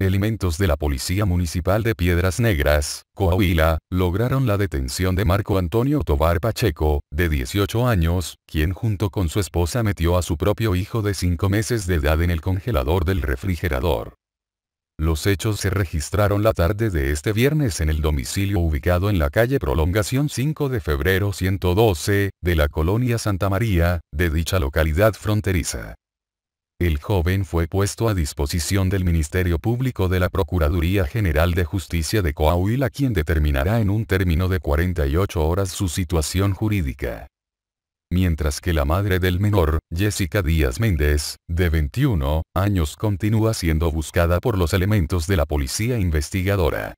Elementos de la Policía Municipal de Piedras Negras, Coahuila, lograron la detención de Marco Antonio Tobar Pacheco, de 18 años, quien junto con su esposa metió a su propio hijo de 5 meses de edad en el congelador del refrigerador. Los hechos se registraron la tarde de este viernes en el domicilio ubicado en la calle Prolongación 5 de febrero 112, de la colonia Santa María, de dicha localidad fronteriza el joven fue puesto a disposición del Ministerio Público de la Procuraduría General de Justicia de Coahuila quien determinará en un término de 48 horas su situación jurídica. Mientras que la madre del menor, Jessica Díaz Méndez, de 21 años, continúa siendo buscada por los elementos de la policía investigadora.